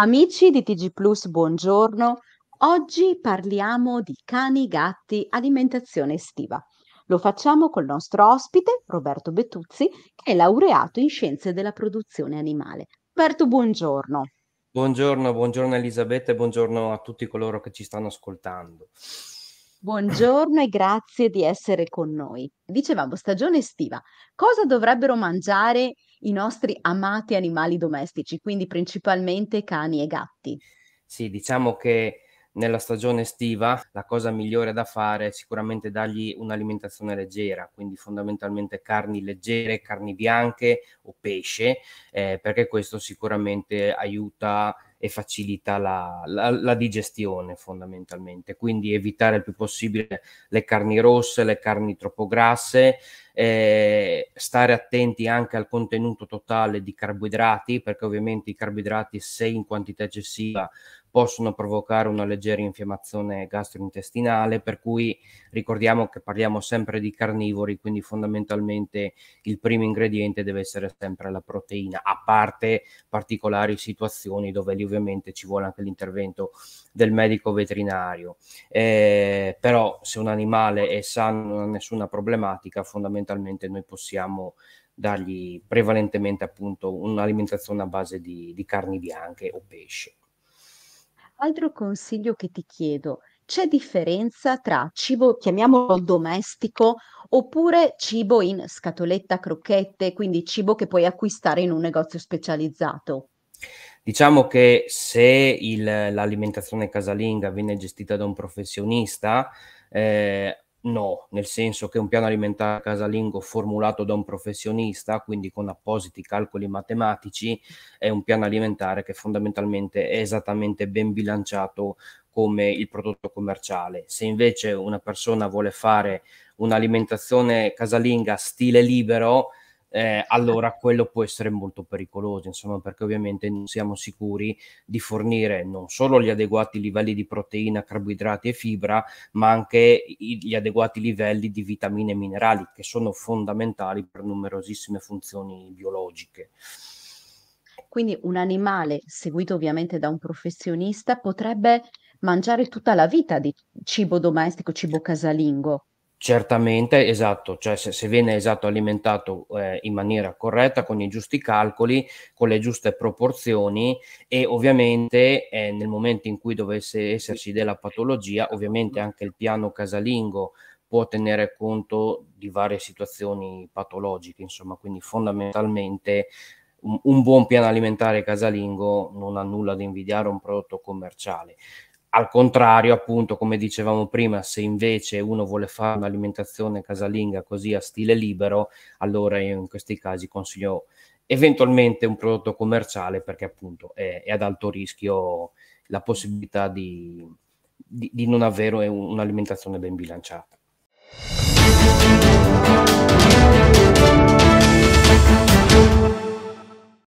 Amici di TG Plus, buongiorno. Oggi parliamo di cani, gatti, alimentazione estiva. Lo facciamo col nostro ospite, Roberto Bettuzzi, che è laureato in scienze della produzione animale. Roberto, buongiorno. Buongiorno, buongiorno Elisabetta e buongiorno a tutti coloro che ci stanno ascoltando. Buongiorno e grazie di essere con noi. Dicevamo stagione estiva. Cosa dovrebbero mangiare i nostri amati animali domestici, quindi principalmente cani e gatti. Sì, diciamo che nella stagione estiva la cosa migliore da fare è sicuramente dargli un'alimentazione leggera, quindi fondamentalmente carni leggere, carni bianche o pesce, eh, perché questo sicuramente aiuta e facilita la, la, la, digestione fondamentalmente. Quindi evitare il più possibile le carni rosse, le carni troppo grasse, eh, stare attenti anche al contenuto totale di carboidrati, perché ovviamente i carboidrati, se in quantità eccessiva, possono provocare una leggera infiammazione gastrointestinale, per cui ricordiamo che parliamo sempre di carnivori, quindi fondamentalmente il primo ingrediente deve essere sempre la proteina, a parte particolari situazioni dove lì ovviamente ci vuole anche l'intervento del medico veterinario. Eh, però se un animale è sano non ha nessuna problematica, fondamentalmente fondamentalmente noi possiamo dargli prevalentemente appunto un'alimentazione a base di, di carni bianche o pesce. Altro consiglio che ti chiedo, c'è differenza tra cibo, chiamiamolo domestico, oppure cibo in scatoletta, crocchette, quindi cibo che puoi acquistare in un negozio specializzato? Diciamo che se il, l'alimentazione casalinga viene gestita da un professionista, eh, No, nel senso che un piano alimentare casalingo formulato da un professionista, quindi con appositi calcoli matematici, è un piano alimentare che fondamentalmente è esattamente ben bilanciato come il prodotto commerciale. Se invece una persona vuole fare un'alimentazione casalinga stile libero, eh, allora quello può essere molto pericoloso, insomma, perché ovviamente non siamo sicuri di fornire non solo gli adeguati livelli di proteina, carboidrati e fibra, ma anche gli adeguati livelli di vitamine e minerali, che sono fondamentali per numerosissime funzioni biologiche. Quindi un animale, seguito ovviamente da un professionista, potrebbe mangiare tutta la vita di cibo domestico, cibo casalingo. Certamente, esatto, cioè se, se viene esatto, alimentato eh, in maniera corretta, con i giusti calcoli, con le giuste proporzioni e ovviamente eh, nel momento in cui dovesse esserci della patologia, ovviamente anche il piano casalingo può tenere conto di varie situazioni patologiche, insomma, quindi fondamentalmente un, un buon piano alimentare casalingo non ha nulla da invidiare a un prodotto commerciale. Al contrario, appunto, come dicevamo prima, se invece uno vuole fare un'alimentazione casalinga così a stile libero, allora io in questi casi consiglio eventualmente un prodotto commerciale perché appunto è, è ad alto rischio la possibilità di, di, di non avere un'alimentazione ben bilanciata.